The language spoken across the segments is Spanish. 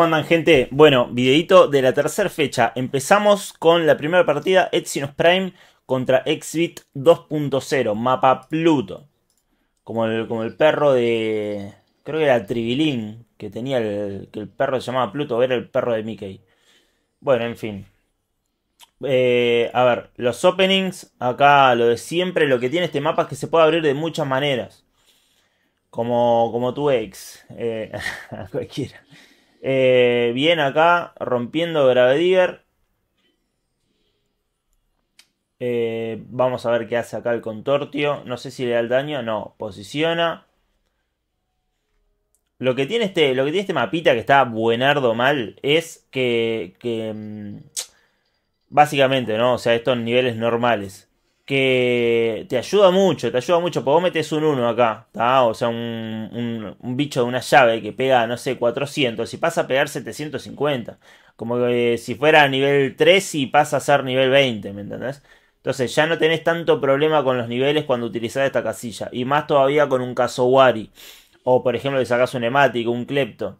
¿Cómo andan gente? Bueno, videito de la tercera fecha. Empezamos con la primera partida, Exynos Prime contra Exbit 2.0, mapa Pluto. Como el, como el perro de... Creo que era Tribilín, que tenía el... que el perro se llamaba Pluto, era el perro de Mickey. Bueno, en fin. Eh, a ver, los openings, acá lo de siempre, lo que tiene este mapa es que se puede abrir de muchas maneras. Como, como tu ex, eh, cualquiera. Eh, bien acá, rompiendo Gravedigger. Eh, vamos a ver qué hace acá el contortio. No sé si le da el daño. No, posiciona. Lo que tiene este, lo que tiene este mapita que está buenardo mal es que, que mm, básicamente, ¿no? O sea, estos niveles normales que te ayuda mucho, te ayuda mucho. Porque vos metes un 1 acá, o sea, un, bicho de una llave que pega, no sé, 400 y pasa a pegar 750. Como que si fuera a nivel 3 y pasa a ser nivel 20, ¿me entendés? Entonces ya no tenés tanto problema con los niveles cuando utilizás esta casilla. Y más todavía con un caso Wari. O por ejemplo, que sacas un hemático, un Klepto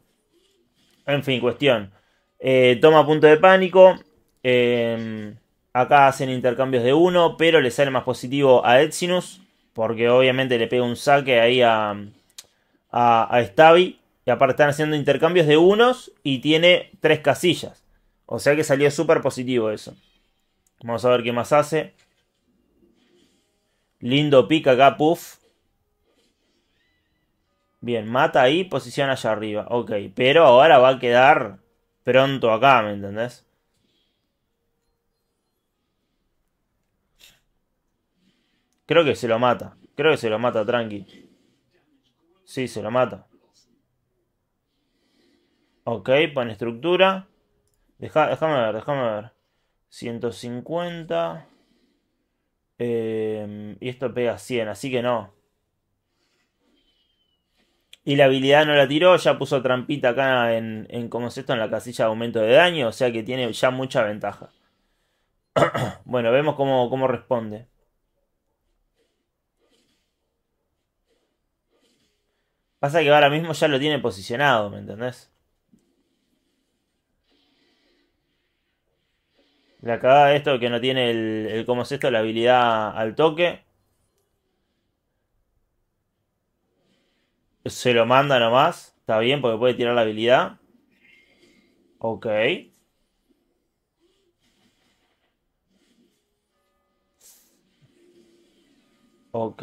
En fin, cuestión. Eh, toma punto de pánico. Eh, Acá hacen intercambios de uno, pero le sale más positivo a Etsinus. Porque obviamente le pega un saque ahí a, a, Y aparte están haciendo intercambios de unos y tiene tres casillas. O sea que salió súper positivo eso. Vamos a ver qué más hace. Lindo pica acá, puff. Bien, mata ahí, posiciona allá arriba. Ok, pero ahora va a quedar pronto acá, ¿me entendés? Creo que se lo mata. Creo que se lo mata tranqui. Sí, se lo mata. Ok, pone estructura. Deja, déjame ver, déjame ver. 150. Eh, y esto pega 100, así que no. Y la habilidad no la tiró, ya puso trampita acá en, en esto, en la casilla de aumento de daño, o sea que tiene ya mucha ventaja. bueno, vemos cómo responde. Pasa que ahora mismo ya lo tiene posicionado, ¿me entendés? La cagada de esto que no tiene el, el cómo es esto, la habilidad al toque. Se lo manda nomás. Está bien porque puede tirar la habilidad. Ok. Ok.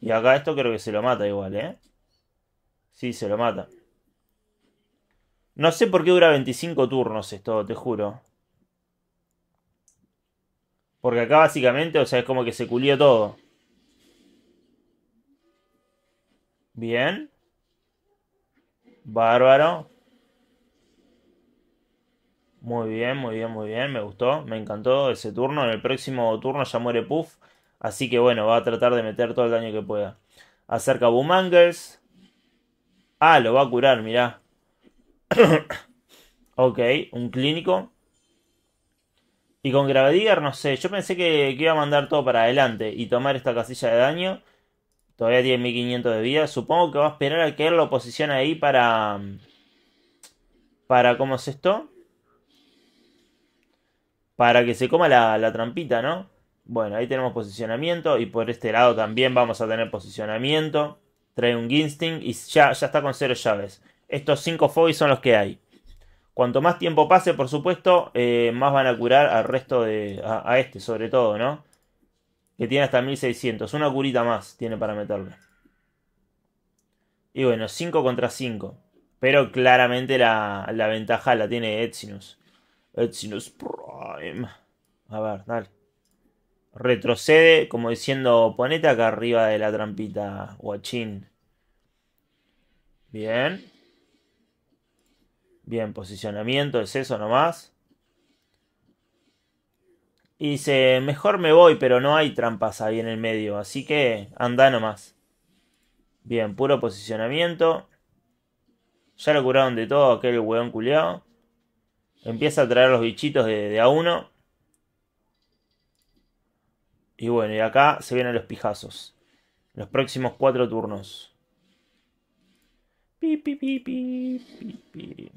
Y acá esto creo que se lo mata igual, ¿eh? Sí, se lo mata. No sé por qué dura 25 turnos esto, te juro. Porque acá básicamente, o sea, es como que se culió todo. Bien. Bárbaro. Muy bien, muy bien, muy bien. Me gustó, me encantó ese turno. En el próximo turno ya muere Puff. Así que bueno, va a tratar de meter todo el daño que pueda. Acerca Boomangles. Ah, lo va a curar, mirá. ok, un clínico. Y con Gravedigger, no sé. Yo pensé que, iba a mandar todo para adelante y tomar esta casilla de daño. Todavía tiene 1500 de vida. Supongo que va a esperar a que él lo posicione ahí para... Para, ¿cómo es esto? Para que se coma la, la trampita, ¿no? Bueno, ahí tenemos posicionamiento y por este lado también vamos a tener posicionamiento trae un Ginsting y ya, está con cero llaves. Estos cinco fobis son los que hay. Cuanto más tiempo pase, por supuesto, eh, más van a curar al resto de. A, este, sobre todo, ¿no? Que tiene hasta 1600. Una curita más tiene para meterle. Y bueno, 5 contra 5. Pero claramente la, la ventaja la tiene Etsinus. Etsinus Prime. A ver, dale retrocede como diciendo ponete acá arriba de la trampita, guachín. Bien. Bien, posicionamiento es eso nomás. Y dice, mejor me voy, pero no hay trampas ahí en el medio, así que anda nomás. Bien, puro posicionamiento. Ya lo curaron de todo aquel weón culeado. Empieza a traer los bichitos de, de a uno. Y bueno, y acá se vienen los pijazos. Los próximos cuatro turnos. Pi, pi, pi,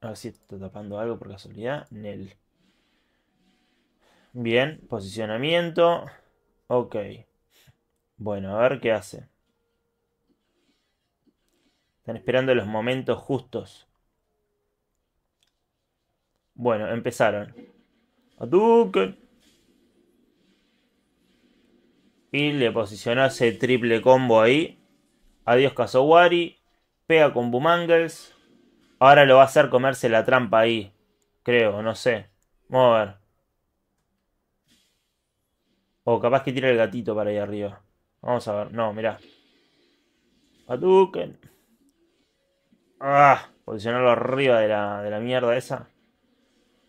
A ver si está tapando algo por casualidad. Nel. Bien, posicionamiento. Ok. Bueno, a ver qué hace. Están esperando los momentos justos. Bueno, empezaron. Aduken. Y le posicionó ese triple combo ahí. Adiós Casowari Pega con Boomangles. Ahora lo va a hacer comerse la trampa ahí. Creo, no sé. Vamos a ver. O capaz que tira el gatito para ahí arriba. Vamos a ver. No, mirá. Patuken. Ah, posicionarlo arriba de la, de la mierda esa.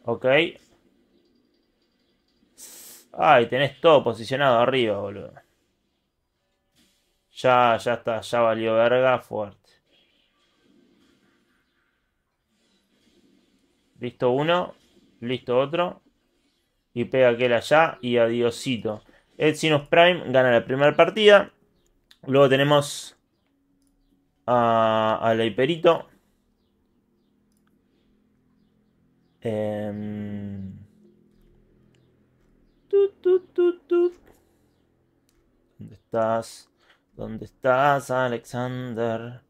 Ok. Ay, tenés todo posicionado arriba, boludo. Ya, ya está, ya valió verga fuerte. Listo uno, listo otro. Y pega aquel allá y adiosito. El Sinus Prime gana la primera partida. Luego tenemos a, a la Hiperito. Eh, em, ¿Dónde estás? ¿Dónde estás, Alexander?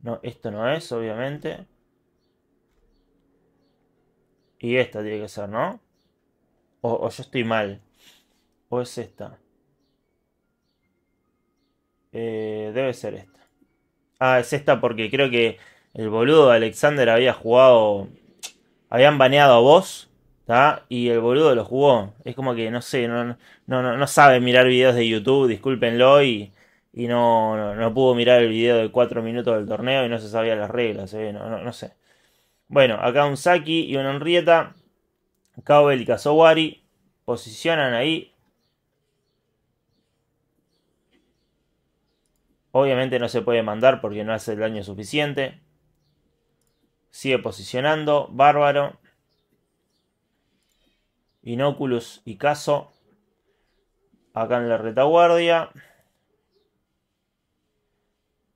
No, esto no es, obviamente. Y esta tiene que ser, ¿no? O, yo estoy mal. O es esta. Eh, debe ser esta. Ah, es esta porque creo que el boludo de Alexander había jugado. Habían baneado a vos y el boludo lo jugó. Es como que, no sé, no, sabe mirar videos de YouTube, discúlpenlo, y, y no, pudo mirar el video de 4 minutos del torneo y no se sabía las reglas, eh, no, sé. Bueno, acá un Saki y un Henrietta, Cowell y Casowari. posicionan ahí. Obviamente no se puede mandar porque no hace el daño suficiente. Sigue posicionando, bárbaro. Inoculus y Caso. Acá en la retaguardia.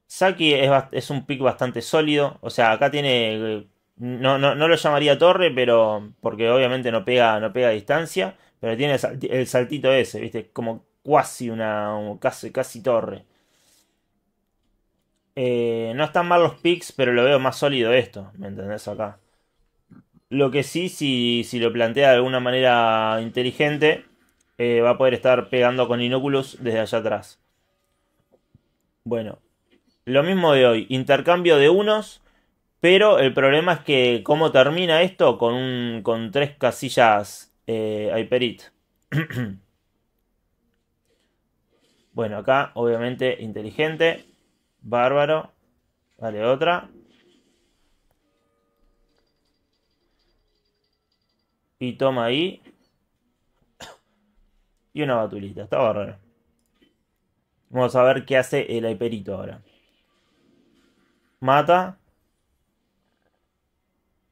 Saki es, un pick bastante sólido. O sea, acá tiene. No, no, lo llamaría torre, pero. Porque obviamente no pega, no pega a distancia. Pero tiene el saltito ese, ¿viste? Como casi una. casi, casi torre. Eh, no están mal los picks, pero lo veo más sólido esto. ¿Me entendés acá? Lo que sí, si, lo plantea de alguna manera inteligente, eh, va a poder estar pegando con inóculos desde allá atrás. Bueno, lo mismo de hoy, intercambio de unos, pero el problema es que cómo termina esto con, un, con tres casillas eh, Hyperit. bueno, acá obviamente inteligente, bárbaro, vale otra. Y toma ahí. Y una batulita. Está raro. Vamos a ver qué hace el hiperito ahora. Mata.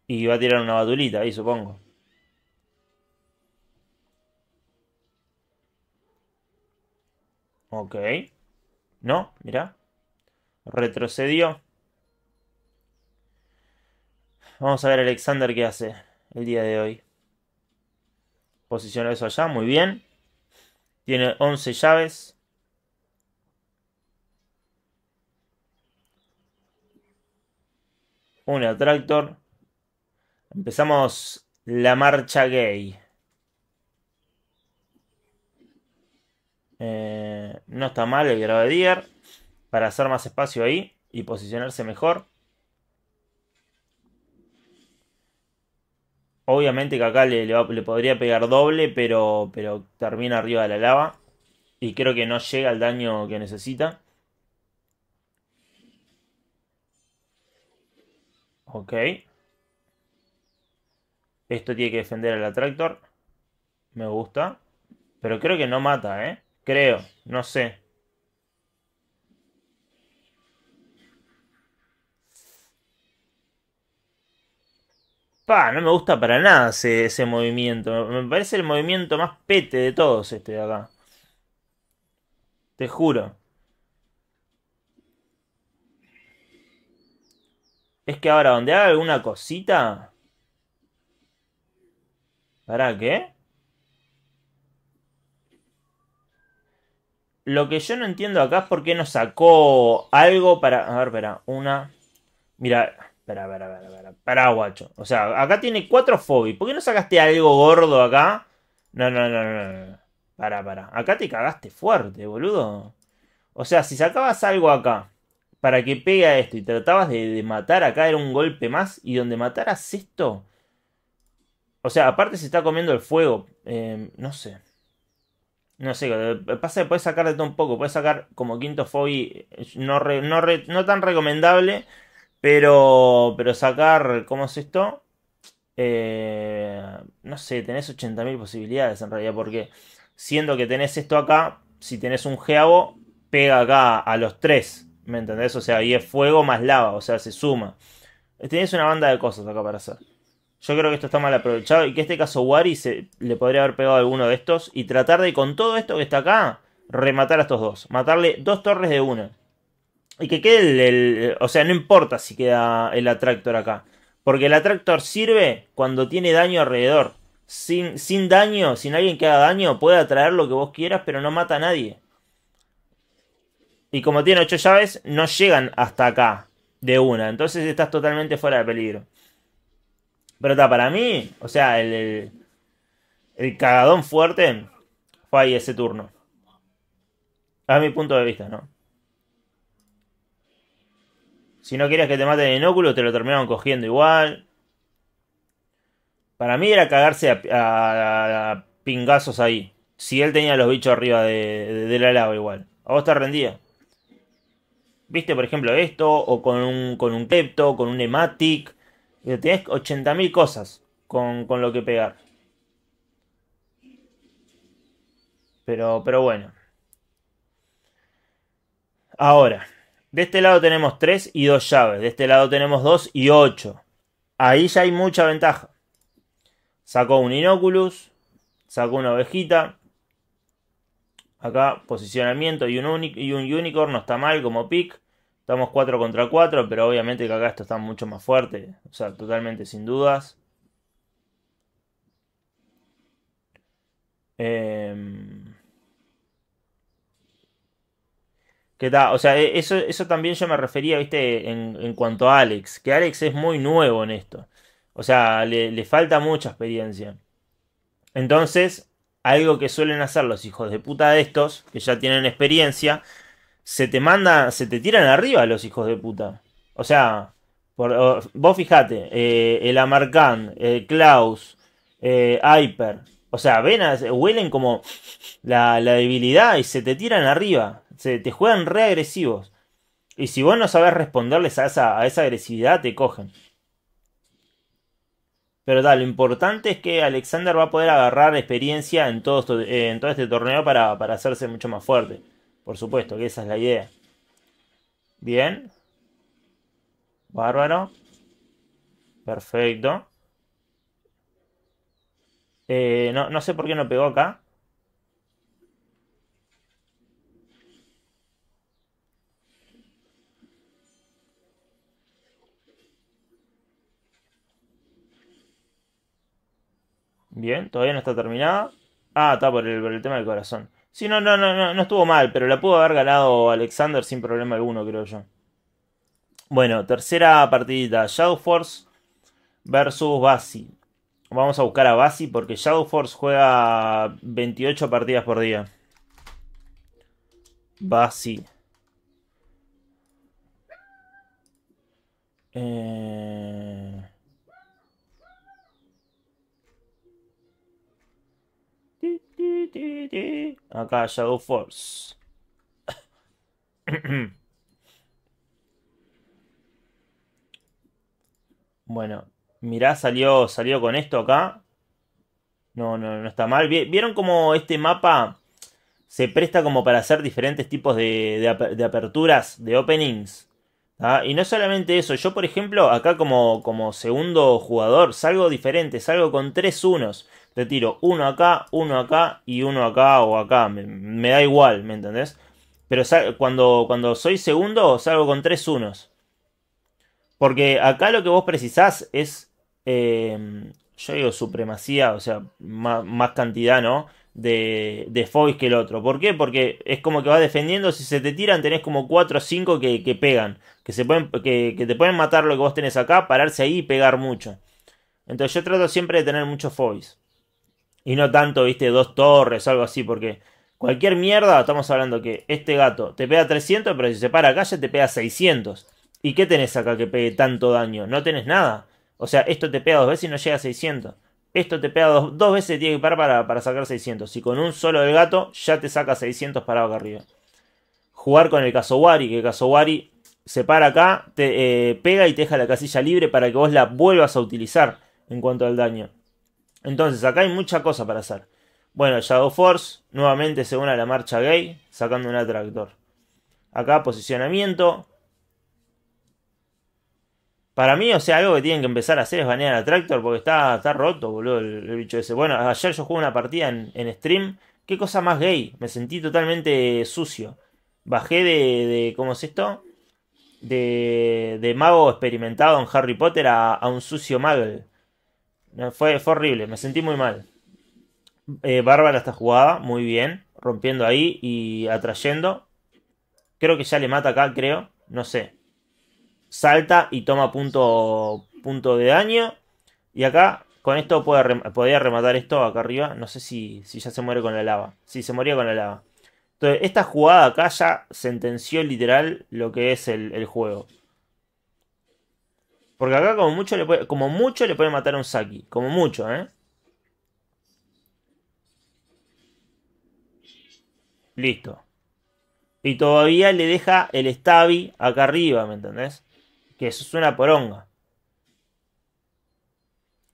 Y va a tirar una batulita ahí, supongo. Ok. No, mira. Retrocedió. Vamos a ver Alexander qué hace el día de hoy. Posicionó eso allá, muy bien. Tiene 11 llaves. Un atractor. Empezamos la marcha gay. Eh, no está mal el Gravedier para hacer más espacio ahí y posicionarse mejor. Obviamente que acá le, le, podría pegar doble, pero, pero termina arriba de la lava. Y creo que no llega al daño que necesita. Ok. Esto tiene que defender al atractor. Me gusta. Pero creo que no mata, ¿eh? Creo. No sé. Pa, no me gusta para nada ese, movimiento. Me parece el movimiento más pete de todos este de acá. Te juro. Es que ahora, donde haga alguna cosita... ¿Para qué? Lo que yo no entiendo acá es por qué no sacó algo para... A ver, espera. Una... Mira, Espera, espera, espera, espera, guacho. O sea, acá tiene cuatro fobis ¿Por qué no sacaste algo gordo acá? No, no, no, no, no. Para, para. Acá te cagaste fuerte, boludo. O sea, si sacabas algo acá para que pegue a esto y tratabas de, matar acá era un golpe más y donde mataras esto o sea aparte se está comiendo el fuego em, no sé no sé pasa que puedes sacar de todo un poco puedes sacar como quinto fobi no, no, no tan recomendable pero, pero sacar, ¿cómo es esto? Eh, no sé, tenés 80.000 posibilidades en realidad, porque siendo que tenés esto acá, si tenés un geabo, pega acá a los tres, ¿me entendés? O sea, y es fuego más lava, o sea, se suma. Eh, tenés una banda de cosas acá para hacer. Yo creo que esto está mal aprovechado y que en este caso Wari se, le podría haber pegado alguno de estos y tratar de con todo esto que está acá rematar a estos dos. Matarle dos torres de una. Y que quede el, O sea, no importa si queda el atractor acá. Porque el atractor sirve cuando tiene daño alrededor. Sin, sin daño, sin alguien que haga daño, puede atraer lo que vos quieras, pero no mata a nadie. Y como tiene ocho llaves, no llegan hasta acá de una. Entonces estás totalmente fuera de peligro. Pero está, para mí, o sea, el, el, el cagadón fuerte fue ahí ese turno. A mi punto de vista, ¿no? Si no querías que te maten en óculo, te lo terminaron cogiendo igual. Para mí era cagarse a, pingazos ahí. Si él tenía los bichos arriba de, la lava igual. A vos te rendía. ¿Viste, por ejemplo, esto? O con un, con un con un Ematic. Eh, tenés 80.000 cosas con, con, lo que pegar. Pero, pero bueno. Ahora. De este lado tenemos 3 y 2 llaves. De este lado tenemos 2 y 8. Ahí ya hay mucha ventaja. Sacó un Inoculus. Sacó una ovejita. Acá posicionamiento y un, y Unicorn. No está mal como pick. Estamos 4 contra 4, pero obviamente que acá esto está mucho más fuerte. O sea, totalmente sin dudas. Eh, ¿Qué tal? O sea, e, eso, eso también yo me refería, viste, en, en, cuanto a Alex, que Alex es muy nuevo en esto. O sea, le, falta mucha experiencia. Entonces, algo que suelen hacer los hijos de puta de estos, que ya tienen experiencia, se te manda, se te tiran arriba los hijos de puta. O sea, por, vos fijate, eh, el Amarcán, el Klaus, eh, Hyper, o sea, venas huelen como la, la, debilidad y se te tiran arriba te juegan re agresivos Y si vos no sabes responderles a esa, a esa agresividad, te cogen. Pero lo importante es que Alexander va a poder agarrar experiencia en todo, en todo este torneo para, hacerse mucho más fuerte. Por supuesto, que esa es la idea. Bien. Bárbaro. Perfecto. Eh, no, no sé por qué no pegó acá. Bien, todavía no está terminada. Ah, está por el, tema del corazón. Sí, no, no, no, no, no estuvo mal, pero la pudo haber ganado Alexander sin problema alguno, creo yo. Bueno, tercera partidita, Shadow Force versus Bassi. Vamos a buscar a Basi porque Shadow Force juega 28 partidas por día. Basi. Eh... Acá Shadow Force. bueno, mirá, salió, salió con esto acá. No, no, no está mal. ¿Vieron cómo este mapa se presta como para hacer diferentes tipos de aperturas, de openings? Y no solamente eso, yo por ejemplo, acá como, como segundo jugador, salgo diferente, salgo con tres unos. Te tiro uno acá, uno acá y uno acá o acá. Me, da igual, ¿me entendés? Pero cuando, cuando soy segundo, salgo con tres unos. Porque acá lo que vos precisás es, eh, yo digo supremacía, o sea, más cantidad, ¿no? de, de que el otro. ¿Por qué? Porque es como que va defendiendo. Si se te tiran, tenés como 4 o 5 que, que pegan. Que, se pueden, que, te pueden matar lo que vos tenés acá, pararse ahí y pegar mucho. Entonces yo trato siempre de tener muchos foies Y no tanto, viste, dos torres o algo así. Porque cualquier mierda, estamos hablando que este gato te pega 300, pero si se para acá ya te pega 600. ¿Y qué tenés acá que pegue tanto daño? No tenés nada. O sea, esto te pega dos veces y no llega a 600. Esto te pega dos, veces, tiene que parar para, para sacar 600. Si con un solo del gato ya te saca 600 para acá arriba. Jugar con el casowari que el casowari se para acá, te eh, pega y te deja la casilla libre para que vos la vuelvas a utilizar en cuanto al daño. Entonces, acá hay mucha cosa para hacer. Bueno, Shadow Force nuevamente se a la marcha gay, sacando un atractor. Acá posicionamiento, para mí, o sea, algo que tienen que empezar a hacer es banear a Tractor porque está, está roto, boludo, el, bicho ese. Bueno, ayer yo jugué una partida en, en, stream. Qué cosa más gay. Me sentí totalmente sucio. Bajé de. de ¿Cómo es esto? De, de mago experimentado en Harry Potter a, un sucio mago. Fue, fue horrible, me sentí muy mal. Eh, Bárbara está jugada, muy bien. Rompiendo ahí y atrayendo. Creo que ya le mata acá, creo. No sé salta y toma punto, punto de daño. Y acá, con esto puede, podría rematar esto acá arriba. No sé si, ya se muere con la lava. Sí, se moría con la lava. Entonces, esta jugada acá ya sentenció literal lo que es el, juego. Porque acá como mucho, le puede, como mucho le puede matar a un Saki. Como mucho, ¿eh? Listo. Y todavía le deja el stabi acá arriba, ¿me entendés? eso es una poronga.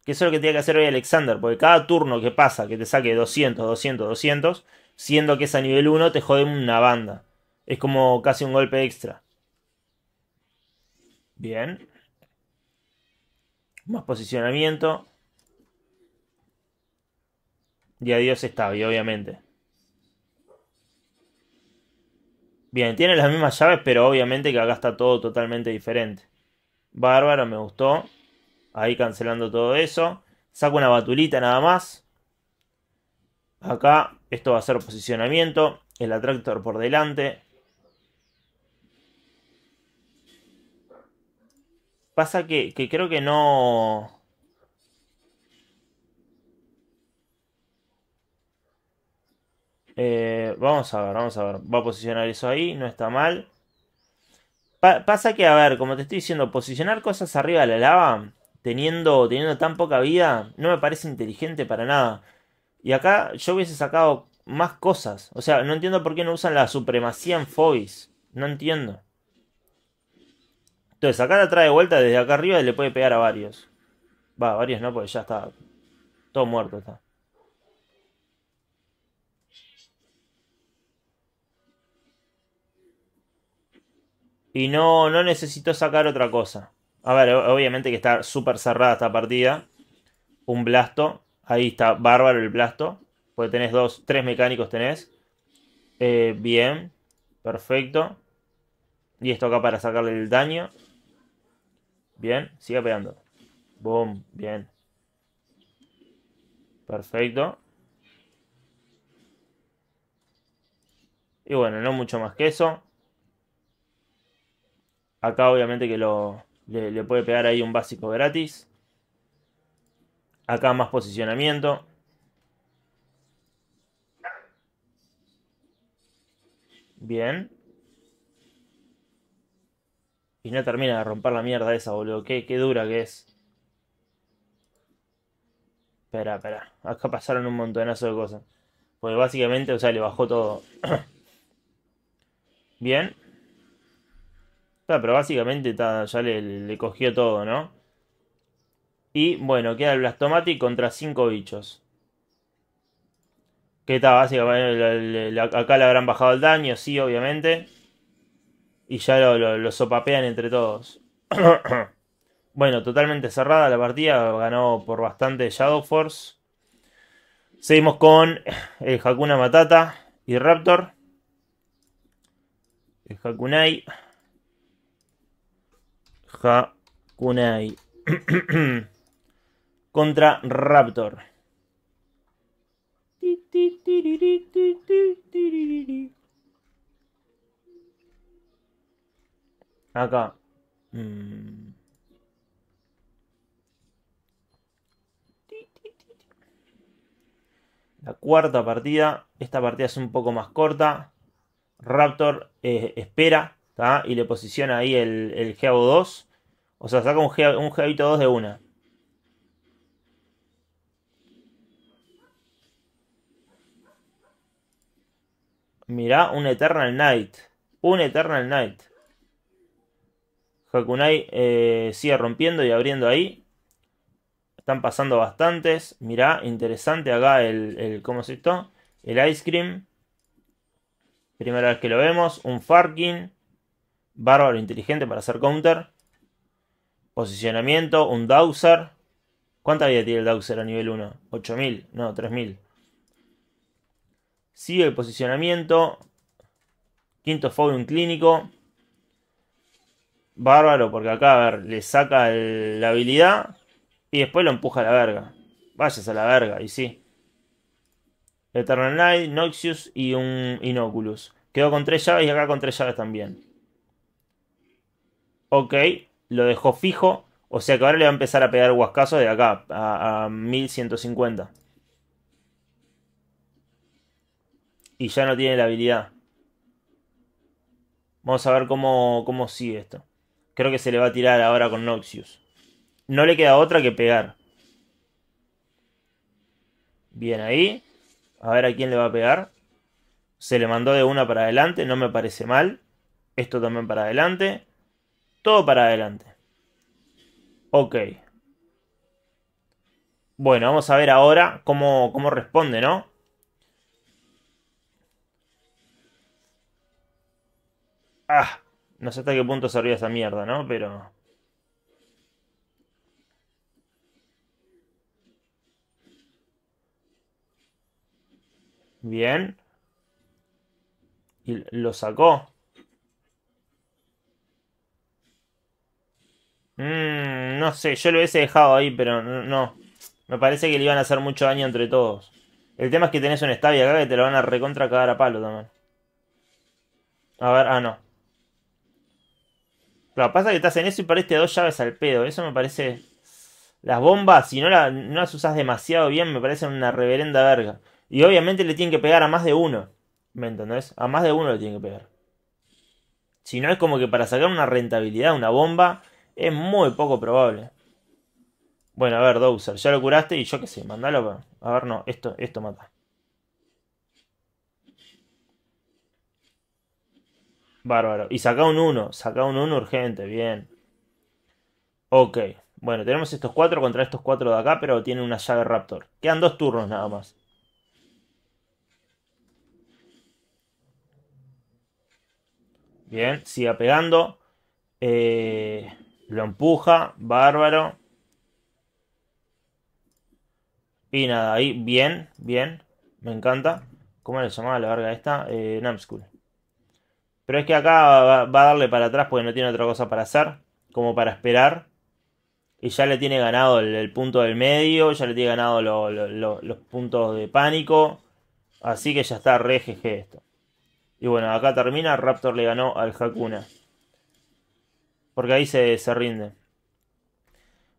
Que eso es lo que tiene que hacer hoy Alexander, porque cada turno que pasa que te saque 200, 200, 200, siendo que es a nivel 1, te jode una banda. Es como casi un golpe extra. Bien. Más posicionamiento. Y adiós Stabby, obviamente. Bien, tiene las mismas llaves, pero obviamente que acá está todo totalmente diferente. Bárbaro, me gustó. Ahí cancelando todo eso. Saco una batulita nada más. Acá, esto va a ser posicionamiento. El atractor por delante. Pasa que, creo que no... Eh, vamos a ver, vamos a ver. Va a posicionar eso ahí, no está mal pasa que, a ver, como te estoy diciendo, posicionar cosas arriba de la lava, teniendo, teniendo tan poca vida, no me parece inteligente para nada. Y acá yo hubiese sacado más cosas. O sea, no entiendo por qué no usan la supremacía en Phobis. No entiendo. Entonces, acá la trae de vuelta desde acá arriba y le puede pegar a varios. Va, varios no, porque ya está. Todo muerto está. Y no, no necesito sacar otra cosa. A ver, obviamente que está súper cerrada esta partida. Un blasto. Ahí está, bárbaro el blasto. Porque tenés dos, tres mecánicos tenés. Eh, bien, perfecto. Y esto acá para sacarle el daño. Bien, sigue pegando. Boom, bien. Perfecto. Y bueno, no mucho más que eso. Acá obviamente que lo, le, puede pegar ahí un básico gratis. Acá más posicionamiento. Bien. Y no termina de romper la mierda esa, boludo. Qué, qué dura que es. Espera, espera. Acá pasaron un montonazo de cosas. Pues básicamente, o sea, le bajó todo. Bien pero básicamente ya le, cogió todo, ¿no? Y bueno, queda el Blastomatic contra 5 bichos. Que está básicamente. acá le habrán bajado el daño, sí, obviamente. Y ya lo, sopapean entre todos. bueno, totalmente cerrada la partida. Ganó por bastante Shadow Force. Seguimos con el Hakuna Matata y Raptor. El Hakunai. Hakunai. Contra Raptor. Acá. La cuarta partida. Esta partida es un poco más corta. Raptor eh, espera y le posiciona ahí el, Geo 2 o sea, saca un, 2 de una. Mirá, un Eternal Knight. Un Eternal Knight. Hakunai eh, sigue rompiendo y abriendo ahí. Están pasando bastantes. Mirá, interesante acá el, el ¿Cómo es esto? El Ice Cream. Primera vez que lo vemos. Un Farkin. Bárbaro inteligente para hacer counter. Posicionamiento, un Dowser. ¿Cuánta vida tiene el Dowser a nivel 1? 8000, no, 3000. Sigue el posicionamiento. Quinto un Clínico. Bárbaro, porque acá, a ver, le saca la habilidad. Y después lo empuja a la verga. Vayas a la verga, y sí. Eternal Night, Noxius y un Inoculus. Quedó con tres llaves y acá con tres llaves también. Ok, lo dejó fijo. O sea que ahora le va a empezar a pegar Huascazo de acá a, 1150. Y ya no tiene la habilidad. Vamos a ver cómo, cómo sigue esto. Creo que se le va a tirar ahora con Noxius. No le queda otra que pegar. Bien ahí. A ver a quién le va a pegar. Se le mandó de una para adelante. No me parece mal. Esto también para adelante. Todo para adelante. Ok. Bueno, vamos a ver ahora cómo, responde, ¿no? Ah, no sé hasta qué punto servía esa mierda, ¿no? Pero... Bien. Y lo sacó. Mm, no sé, yo lo hubiese dejado ahí, pero no. Me parece que le iban a hacer mucho daño entre todos. El tema es que tenés un estabia acá que te lo van a recontra cagar a palo también. A ver, ah, no. que pasa que estás en eso y parece dos llaves al pedo. Eso me parece... Las bombas, si no, las usas demasiado bien, me parecen una reverenda verga. Y obviamente le tienen que pegar a más de uno. ¿Me entendés? A más de uno le tienen que pegar. Si no es como que para sacar una rentabilidad, una bomba, es muy poco probable. Bueno, a ver, Dowser, ya lo curaste y yo qué sé, mandalo. A ver, no, esto, esto mata. Bárbaro. Y saca un 1, saca un 1 urgente, bien. Ok, bueno, tenemos estos 4 contra estos 4 de acá, pero tiene una llave Raptor. Quedan dos turnos nada más. Bien, siga pegando. Eh... Lo empuja, bárbaro. Y nada, ahí, bien, bien. Me encanta. ¿Cómo le llamaba la verga esta? Eh, Namskull. Pero es que acá va, a darle para atrás porque no tiene otra cosa para hacer. Como para esperar. Y ya le tiene ganado el, punto del medio. Ya le tiene ganado los puntos de pánico. Así que ya está re esto. Y bueno, acá termina. Raptor le ganó al Hakuna. Porque ahí se, rinde.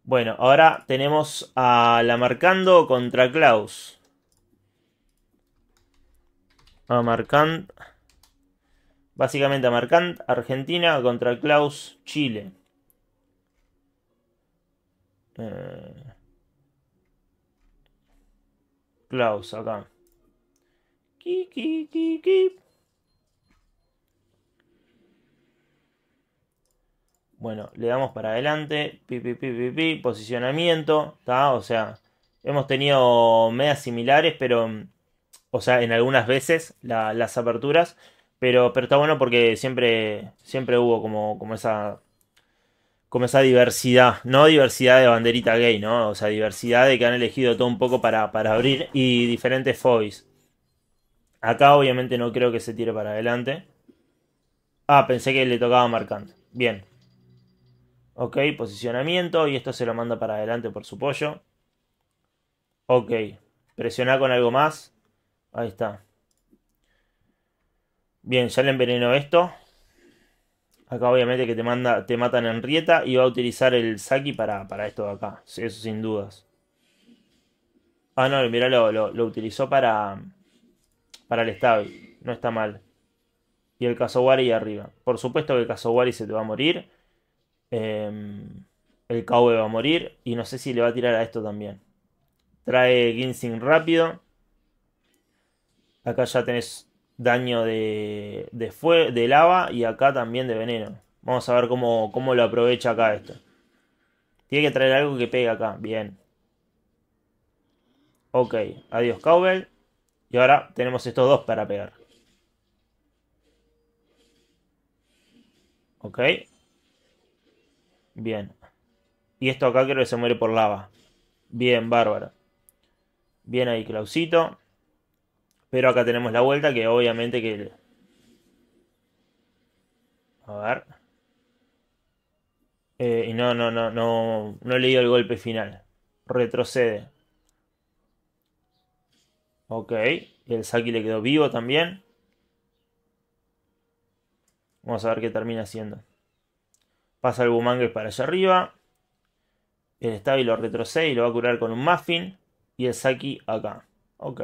Bueno, ahora tenemos a la Marcando contra Klaus. A Marcant, Básicamente a Marcant, Argentina contra Klaus, Chile. Eh, Klaus, acá. Ki, ki, ki, Bueno, le damos para adelante, posicionamiento, O sea, hemos tenido medias similares, pero, o sea, en algunas veces las aperturas, pero, pero está bueno porque siempre, siempre hubo como, como esa como esa diversidad, no diversidad de banderita gay, ¿no? O sea, diversidad de que han elegido todo un poco para, para abrir y diferentes foys. Acá obviamente no creo que se tire para adelante. Ah, pensé que le tocaba marcando. Bien. Ok, posicionamiento. Y esto se lo manda para adelante por su pollo. Ok, presiona con algo más. Ahí está. Bien, ya le envenenó esto. Acá obviamente que te, manda, te matan en Rieta y va a utilizar el Saki para, para esto de acá. eso sin dudas. Ah, no, mirá, lo, lo, utilizó para, para el estado No está mal. Y el Kazowari arriba. Por supuesto que el Kazowari se te va a morir. Em, el Cowboy va a morir. Y no sé si le va a tirar a esto también. Trae Ginsing rápido. Acá ya tenés daño de, de, de lava y acá también de veneno. Vamos a ver cómo, cómo lo aprovecha acá esto. Tiene que traer algo que pegue acá. Bien. Ok. Adiós Cowbell. Y ahora tenemos estos dos para pegar. Ok. Bien. Y esto acá creo que se muere por lava. Bien, bárbaro. Bien ahí, Clausito. Pero acá tenemos la vuelta que obviamente que... A ver. Eh, y no, no, no, no, no he leído el golpe final. Retrocede. Ok. el Saki le quedó vivo también. Vamos a ver qué termina haciendo. Pasa el Bumangles para allá arriba. El Stabby lo retrocede y lo va a curar con un Muffin. Y el Saki acá. Ok.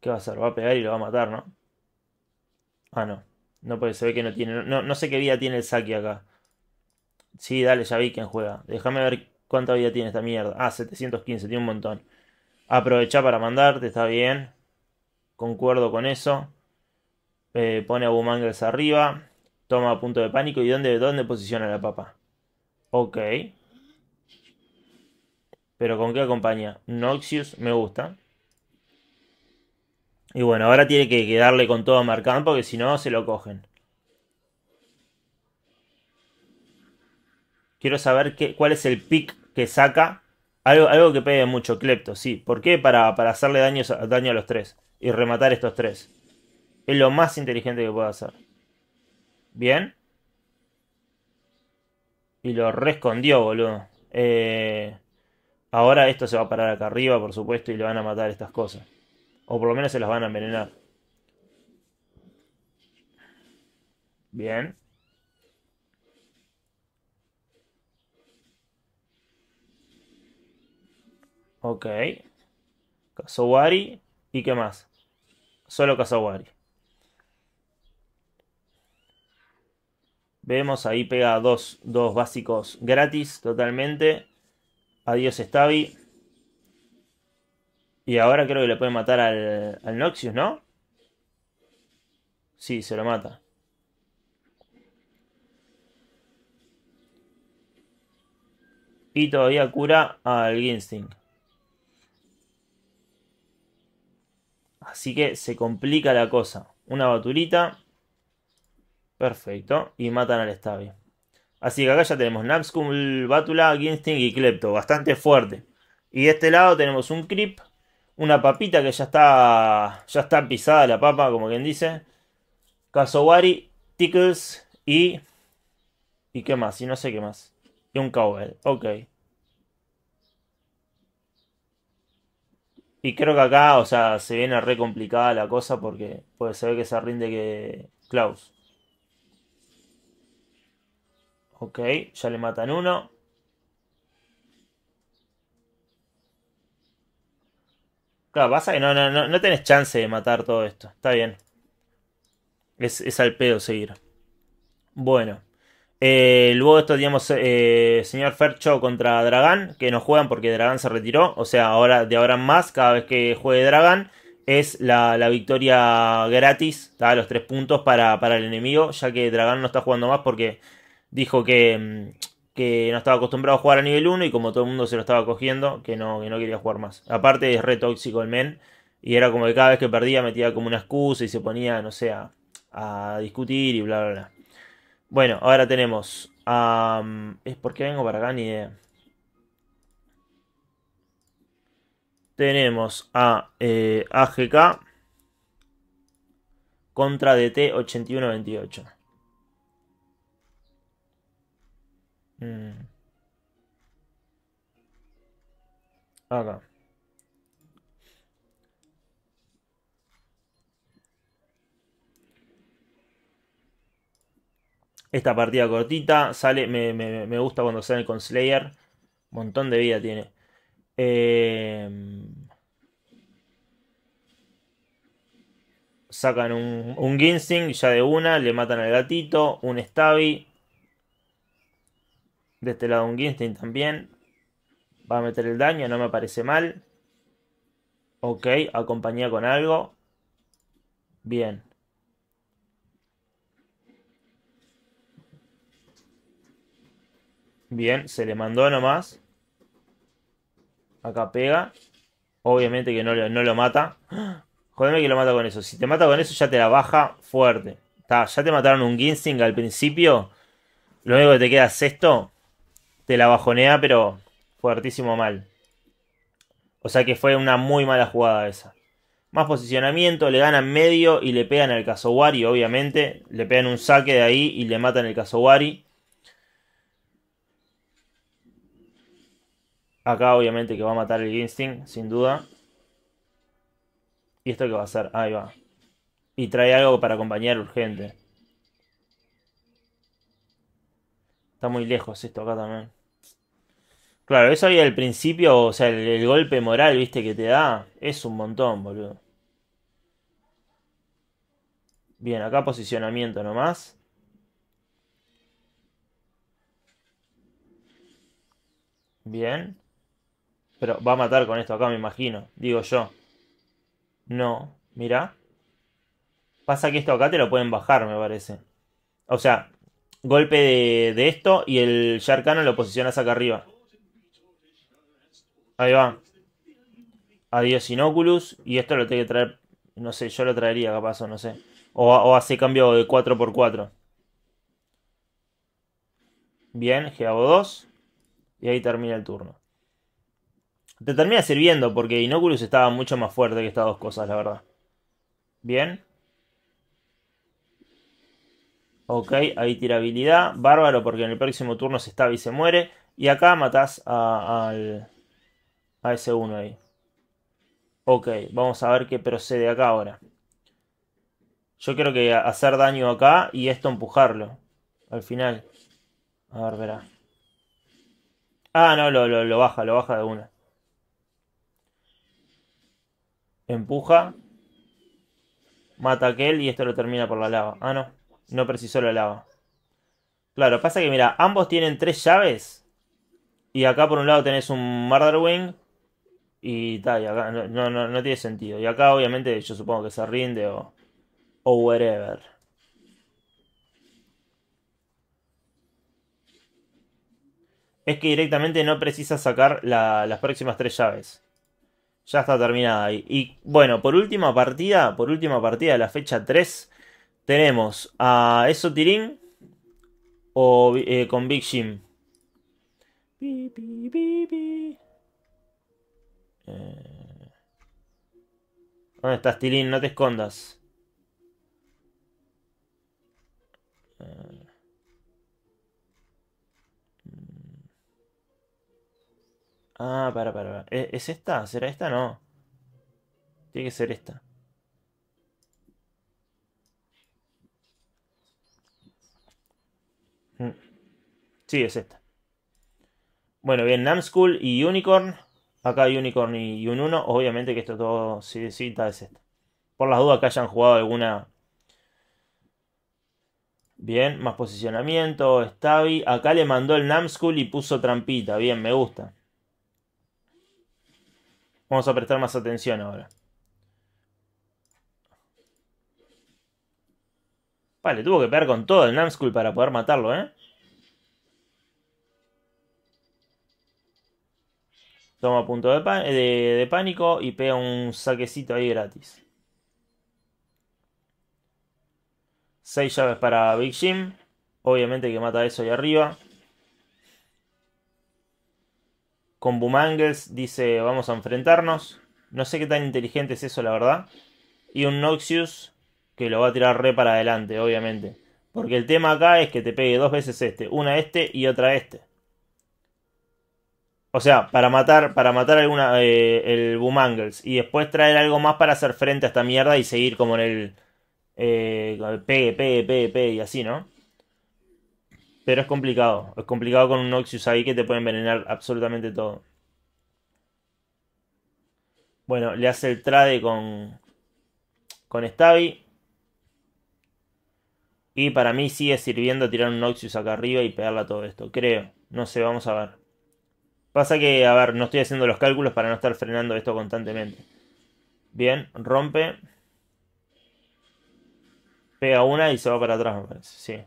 ¿Qué va a hacer? Va a pegar y lo va a matar, ¿no? Ah, no. No, puede se ve que no tiene. No, no sé qué vida tiene el Saki acá. Sí, dale, ya vi quién juega. Déjame ver cuánta vida tiene esta mierda. Ah, 715, tiene un montón. Aprovecha para mandarte, está bien. Concuerdo con eso. Eh, pone a Boomangles arriba, toma punto de pánico y dónde, dónde posiciona la papa. Ok. Pero con qué acompaña? Noxius me gusta. Y bueno, ahora tiene que quedarle con todo a Marcán porque si no se lo cogen. Quiero saber qué, cuál es el pick que saca. Algo, algo que pegue mucho, Klepto, sí. ¿Por qué? Para, hacerle daño, daño a los tres y rematar estos tres. Es lo más inteligente que puedo hacer. ¿Bien? Y lo res::con::dió boludo. Eh, ahora esto se va a parar acá arriba, por supuesto, y le van a matar estas cosas. O por lo menos se las van a envenenar. Bien. Ok. Kasowari. ¿Y qué más? Solo Kasowari. Vemos, ahí pega dos, básicos gratis totalmente. Adiós Stabi Y ahora creo que le puede matar al, al Noxius, ¿no? Sí, se lo mata. Y todavía cura al Ginsting. Así que se complica la cosa. Una baturita. Perfecto. Y matan al Stabby. Así que acá ya tenemos Napskull, bátula Ginsting y Klepto. Bastante fuerte. Y de este lado tenemos un Creep. Una papita que ya está. Ya está pisada la papa, como quien dice. Kasowari, Tickles y. ¿Y qué más? Y no sé qué más. Y un Cowbell. Ok. Y creo que acá, o sea, se viene re complicada la cosa porque, puede se ve que se rinde que Klaus. Ok, ya le matan uno. Claro, pasa que no, no, tenés chance de matar todo esto. Está bien. Es, al pedo seguir. Bueno. Eh, luego esto teníamos eh, señor Fercho contra Dragán, que no juegan porque Dragán se retiró. O sea, ahora de ahora en más, cada vez que juegue Dragán, es la, victoria gratis, los tres puntos para, para el enemigo, ya que Dragán no está jugando más porque dijo mm, que, no estaba acostumbrado a jugar a nivel 1 y como todo el mundo se lo estaba cogiendo, que no, no quería jugar más. Aparte es re tóxico el men y era como que cada vez que perdía metía como una excusa y se ponía, no sé, a, discutir y bla, bla, bla. Bueno, ahora tenemos... a... Mm, ¿Es porque vengo para acá? Ni idea. Tenemos a eh, AGK contra DT8128. Mm. Esta partida cortita sale, me, me, gusta cuando sale con Slayer. Un Montón de vida tiene. Eh, sacan un, un ya de una, le matan al gatito, un Stabby, de este lado un Ginstein también. Va a meter el daño, no me parece mal. Ok, acompañada con algo. Bien. Bien, se le mandó nomás. Acá pega. Obviamente que no, lo mata. Jodeme que lo mata con eso. Si te mata con eso ya te la baja fuerte. ya te mataron un Ginsting al principio. Lo único que te queda es esto la bajonea, pero fuertísimo mal. O sea que fue una muy mala jugada esa. Más posicionamiento, le ganan medio y le pegan al Kasowari, obviamente. Le pegan un saque de ahí y le matan el Kasowari. Acá obviamente que va a matar el Ginsting, sin duda. ¿Y esto que va a hacer? Ahí va. Y trae algo para acompañar urgente. Está muy lejos esto acá también. Claro, eso ahí al principio, o sea, el, golpe moral, viste, que te da, es un montón, boludo. Bien, acá posicionamiento nomás. Bien. Pero va a matar con esto acá, me imagino. Digo yo. No, mira, Pasa que esto acá te lo pueden bajar, me parece. O sea, golpe de, de esto y el Sharkano lo posicionas acá arriba. Ahí va. Adiós Inoculus. Y esto lo tengo que traer. No sé, yo lo traería capaz no sé. O, hace cambio de 4x4. Bien, hago 2. Y ahí termina el turno. Te termina sirviendo porque Inoculus estaba mucho más fuerte que estas dos cosas, la verdad. Bien. Ok, ahí tirabilidad, Bárbaro porque en el próximo turno se estaba y se muere. Y acá matás al, a ese uno ahí. Ok, vamos a ver qué procede acá ahora. Yo creo que hacer daño acá y esto empujarlo. Al final. A ver, verá. Ah, no, lo, baja, lo baja de una. Empuja. Mata aquel y esto lo termina por la lava. Ah, no. No precisó la lava. Claro, pasa que mira, ambos tienen tres llaves. Y acá por un lado tenés un Murderwing. Y tal, y acá no, tiene sentido. Y acá obviamente yo supongo que se rinde o, o wherever. Es que directamente no precisa sacar las próximas tres llaves. Ya está terminada. Y, y bueno, por última partida, por última partida de la fecha 3, tenemos a eso, Tirín. o eh, con Big Jim. Pi, pi, pi, eh, ¿Dónde estás, Tilín? No te escondas. Eh, mm. Ah, para, para, para. ¿E, ¿Es, esta? ¿Será esta? No. Tiene que ser esta. Mm. Sí, es esta. Bueno, bien, Namskull y Unicorn. Acá hay Unicorn y un 1. Obviamente que esto todo si cita es esto. Por las dudas que hayan jugado alguna. Bien, más posicionamiento. Stabi, Acá le mandó el Namskull y puso trampita. Bien, me gusta. Vamos a prestar más atención ahora. Vale, tuvo que pegar con todo el Namskull para poder matarlo, ¿eh? Toma punto eh, de, pánico y pega un saquecito ahí gratis. Seis llaves para Big Jim. Obviamente que mata eso ahí arriba. Con Boomangles dice vamos a enfrentarnos. No sé qué tan inteligente es eso la verdad. Y un Noxius que lo va a tirar re para adelante, obviamente. Porque el tema acá es que te pegue dos veces este. Una este y otra este. O sea, para matar, para matar alguna, eh, el Boomangles. Y después traer algo más para hacer frente a esta mierda y seguir como en el. Eh, pegue, pegue, pegue, y así, ¿no? Pero es complicado. Es complicado con un Noxius ahí que te puede envenenar absolutamente todo. Bueno, le hace el trade con. Con Stabby. Y para mí sigue sirviendo tirar un Noxius acá arriba y pegarle todo esto. Creo. No sé, vamos a ver. Pasa que, a ver, no estoy haciendo los cálculos para no estar frenando esto constantemente. Bien, rompe. Pega una y se va para atrás, me Sí.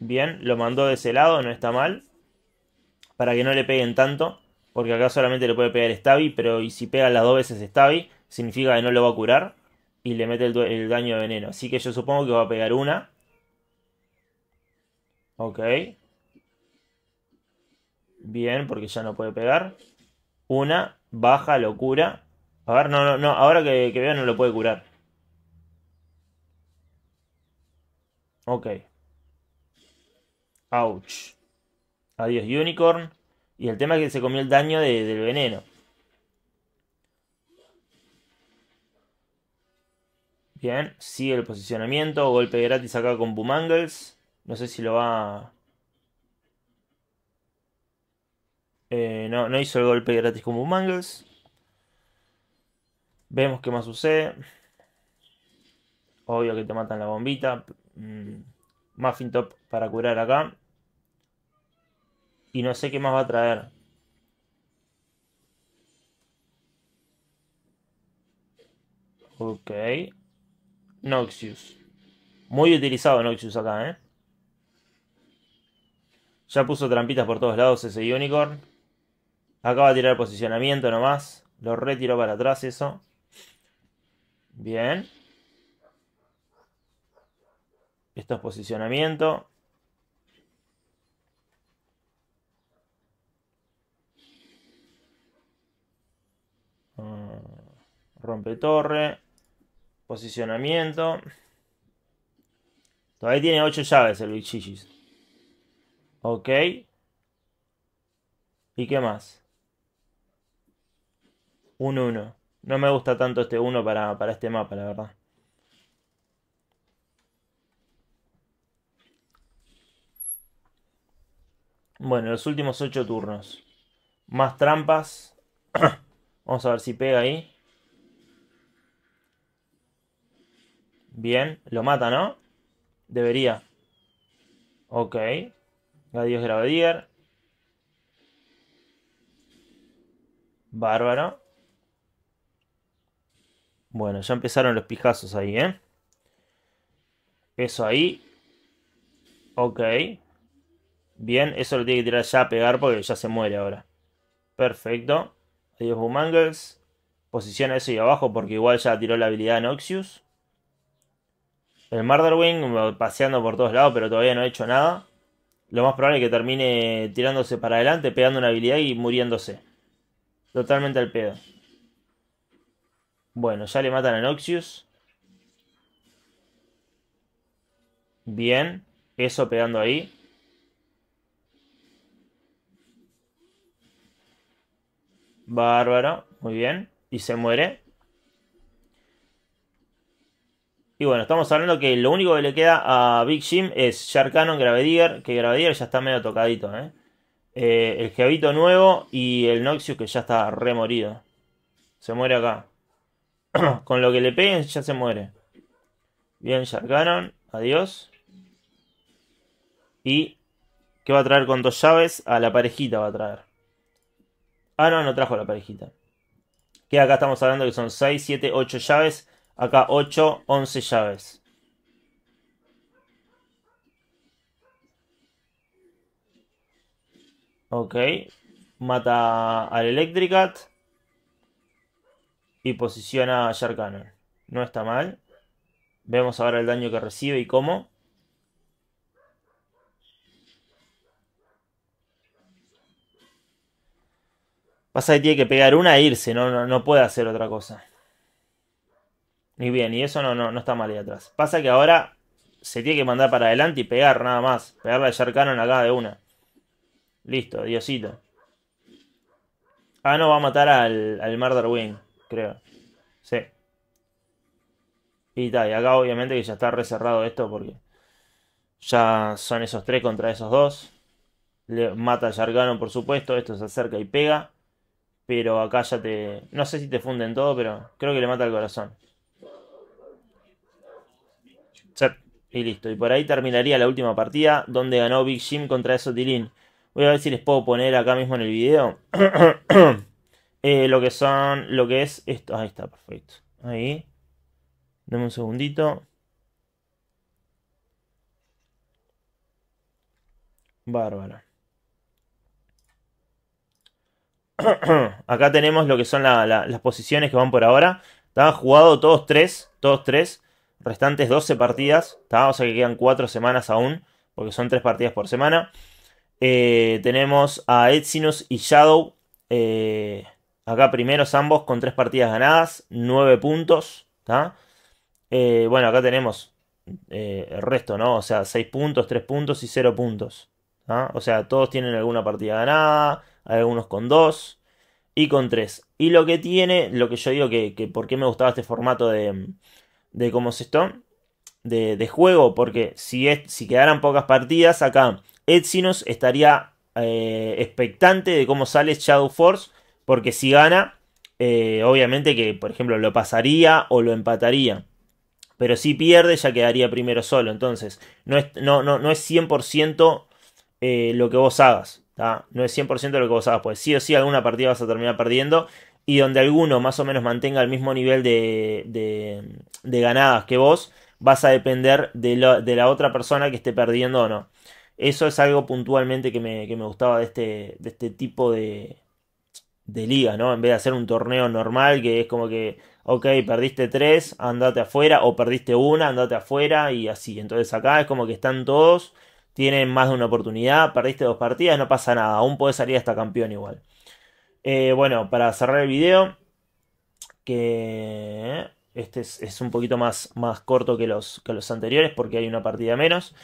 Bien, lo mandó de ese lado, no está mal. Para que no le peguen tanto. Porque acá solamente le puede pegar Stabby, pero y si pega las dos veces Stabby, significa que no lo va a curar. Y le mete el, el daño de veneno. Así que yo supongo que va a pegar una. Ok. Bien, porque ya no puede pegar. Una, baja, locura. A ver, no, no, no. Ahora que, veo no lo puede curar. Ok. Ouch. Adiós, Unicorn. Y el tema es que se comió el daño del veneno. Bien, sigue el posicionamiento. Golpe gratis acá con Boomangles. No sé si lo va Eh, no, hizo el golpe gratis como Mangles. Vemos qué más sucede. Obvio que te matan la bombita. Mm. Muffin Top para curar acá. Y no sé qué más va a traer. Ok. Noxius. Muy utilizado Noxious acá, ¿eh? Ya puso trampitas por todos lados ese Unicorn. Acaba de tirar posicionamiento nomás. Lo retiro para atrás eso. Bien. Esto es posicionamiento. Ah, rompe torre, posicionamiento. Todavía tiene 8 llaves el Ok. ¿Y qué más? Un 1. No me gusta tanto este 1 para, este mapa, la verdad. Bueno, los últimos 8 turnos. Más trampas. Vamos a ver si pega ahí. Bien, lo mata, ¿no? Debería. Ok. Adiós gravadier Bárbaro. Bueno, ya empezaron los pijazos ahí, ¿eh? Eso ahí. Ok. Bien, eso lo tiene que tirar ya a pegar porque ya se muere ahora. Perfecto. Adiós Boomangles. Posiciona eso y abajo porque igual ya tiró la habilidad Noxius. El Murderwing paseando por todos lados pero todavía no ha hecho nada. Lo más probable es que termine tirándose para adelante, pegando una habilidad y muriéndose. Totalmente al pedo. Bueno, ya le matan a Noxius. Bien. Eso pegando ahí. Bárbaro. Muy bien. Y se muere. Y bueno, estamos hablando que lo único que le queda a Big Jim es Shark Cannon, que Gravedier ya está medio tocadito, ¿eh? Eh, el Jevito nuevo y el Noxius que ya está morido. Se muere acá. Con lo que le peguen ya se muere. Bien, Sharkanon. Adiós. Y. ¿Qué va a traer con dos llaves? A la parejita va a traer. Ah, no, no trajo la parejita. Que acá estamos hablando que son 6, 7, 8 llaves. Acá 8, 11 llaves. Ok. Mata al Electricat y posiciona a Sharkanon. No está mal. Vemos ahora el daño que recibe y cómo. Pasa que tiene que pegar una e irse, no, no, puede hacer otra cosa. Ni bien, y eso no, no, está mal ahí atrás. Pasa que ahora se tiene que mandar para adelante y pegar nada más. Pegarle a Sharkanon acá de una. Listo, Diosito. Ah, no, va a matar al, al Murder Wing creo. Sí. Y, acá obviamente que ya está reserrado esto porque ya son esos tres contra esos dos. Le mata a por supuesto. Esto se acerca y pega. Pero acá ya te. No sé si te funden todo, pero creo que le mata el corazón. Y listo. Y por ahí terminaría la última partida donde ganó Big Jim contra Esotilin. Voy a ver si les puedo poner acá mismo en el video. Eh, lo que son, lo que es esto. Ahí está, perfecto. Ahí. Dame un segundito. Bárbara. Acá tenemos lo que son las posiciones que van por ahora. Están jugado todos tres, todos tres. Restantes 12 partidas. O sea que quedan 4 semanas aún. Porque son 3 partidas por semana. Eh, tenemos a Etsinus y Shadow. Eh, Acá primeros ambos con tres partidas ganadas, nueve puntos. Eh, bueno, acá tenemos eh, el resto, ¿no? O sea, seis puntos, tres puntos y cero puntos. O sea, todos tienen alguna partida ganada, algunos con dos y con tres. Y lo que tiene, lo que yo digo que, por qué me gustaba este formato de, cómo es esto. de, juego, porque si, es, si quedaran pocas partidas, acá Etsinos estaría eh, expectante de cómo sale Shadow Force porque si gana, eh, obviamente que, por ejemplo, lo pasaría o lo empataría. Pero si pierde, ya quedaría primero solo. Entonces, no es, no, no, es 100% eh, lo que vos hagas. No es 100% lo que vos hagas. Pues sí o sí, alguna partida vas a terminar perdiendo. Y donde alguno más o menos mantenga el mismo nivel de, de, ganadas que vos, vas a depender de, de, la otra persona que esté perdiendo o no. Eso es algo puntualmente que me, que me gustaba de este, de este tipo de, de liga, ¿no? En vez de hacer un torneo normal que es como que, ok, perdiste tres, andate afuera, o perdiste una, andate afuera, y así. Entonces acá es como que están todos, tienen más de una oportunidad, perdiste dos partidas, no pasa nada, aún puedes salir hasta campeón igual. Eh, bueno, para cerrar el video, que este es, un poquito más, más corto que los, que los anteriores porque hay una partida menos.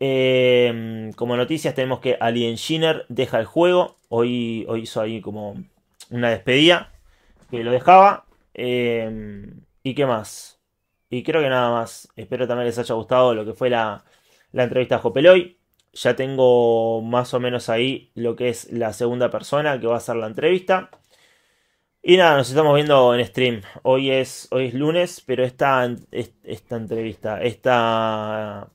Eh, como noticias tenemos que Alien Schinner deja el juego. Hoy, hoy hizo ahí como una despedida que lo dejaba. Em, ¿Y qué más? Y creo que nada más. Espero también les haya gustado lo que fue la, entrevista a Jopeloy. Ya tengo más o menos ahí lo que es la segunda persona que va a hacer la entrevista. Y nada, nos estamos viendo en stream. Hoy es, hoy es lunes, pero esta, esta entrevista, esta...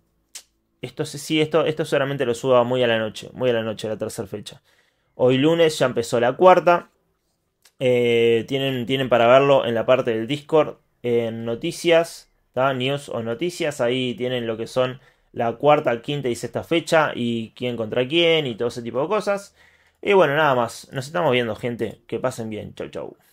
Esto sí, esto, esto seguramente lo suba muy a la noche, muy a la noche, la tercera fecha. Hoy lunes ya empezó la cuarta. Eh, tienen, tienen para verlo en la parte del Discord, en noticias, news o noticias. Ahí tienen lo que son la cuarta, quinta y sexta fecha y quién contra quién y todo ese tipo de cosas. Y bueno, nada más. Nos estamos viendo, gente. Que pasen bien. Chau, chau.